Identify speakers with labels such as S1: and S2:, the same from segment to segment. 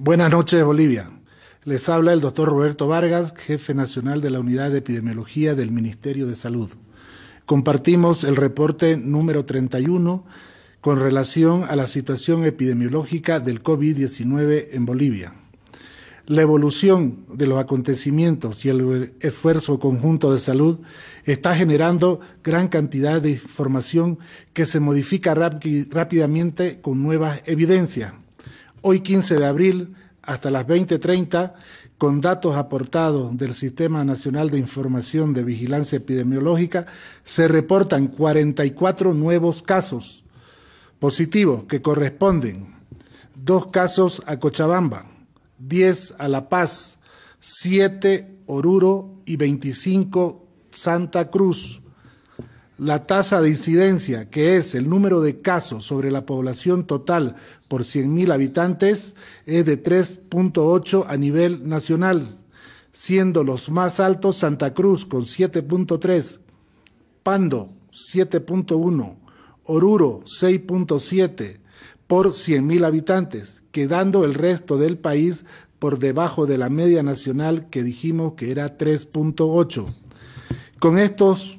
S1: Buenas noches, Bolivia. Les habla el doctor Roberto Vargas, jefe nacional de la Unidad de Epidemiología del Ministerio de Salud. Compartimos el reporte número 31 con relación a la situación epidemiológica del COVID-19 en Bolivia. La evolución de los acontecimientos y el esfuerzo conjunto de salud está generando gran cantidad de información que se modifica rápidamente con nuevas evidencias hoy 15 de abril hasta las 20.30 con datos aportados del Sistema Nacional de Información de Vigilancia Epidemiológica, se reportan 44 nuevos casos positivos que corresponden dos casos a Cochabamba, 10 a La Paz, 7 Oruro y 25 Santa Cruz. La tasa de incidencia, que es el número de casos sobre la población total por 100.000 habitantes, es de 3.8 a nivel nacional, siendo los más altos Santa Cruz con 7.3, Pando 7.1, Oruro 6.7 por 100.000 habitantes, quedando el resto del país por debajo de la media nacional que dijimos que era 3.8. Con estos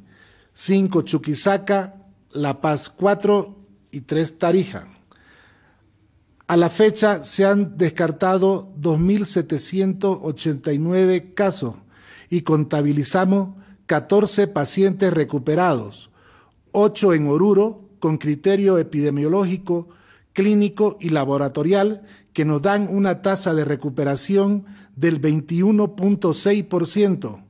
S1: 5 Chuquisaca, La Paz 4 y 3 Tarija. A la fecha se han descartado 2.789 casos y contabilizamos 14 pacientes recuperados, 8 en Oruro con criterio epidemiológico, clínico y laboratorial que nos dan una tasa de recuperación del 21.6%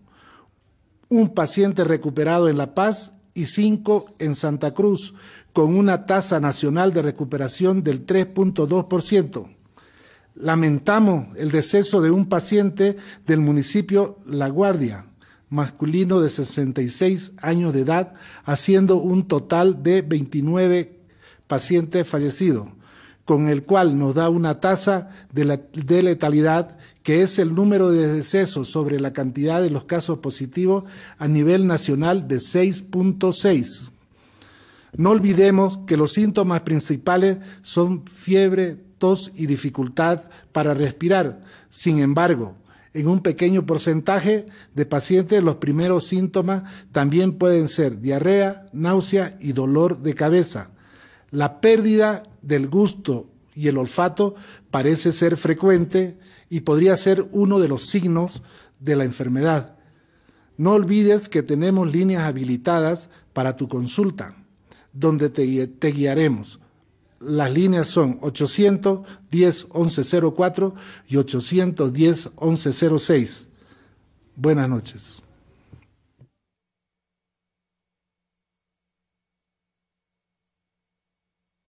S1: un paciente recuperado en La Paz y cinco en Santa Cruz, con una tasa nacional de recuperación del 3.2%. Lamentamos el deceso de un paciente del municipio La Guardia, masculino de 66 años de edad, haciendo un total de 29 pacientes fallecidos, con el cual nos da una tasa de, la, de letalidad que es el número de decesos sobre la cantidad de los casos positivos a nivel nacional de 6.6. No olvidemos que los síntomas principales son fiebre, tos y dificultad para respirar. Sin embargo, en un pequeño porcentaje de pacientes los primeros síntomas también pueden ser diarrea, náusea y dolor de cabeza. La pérdida del gusto y el olfato parece ser frecuente y podría ser uno de los signos de la enfermedad. No olvides que tenemos líneas habilitadas para tu consulta, donde te, guiaremos. Las líneas son 810 1104 y 810 1106. Buenas noches.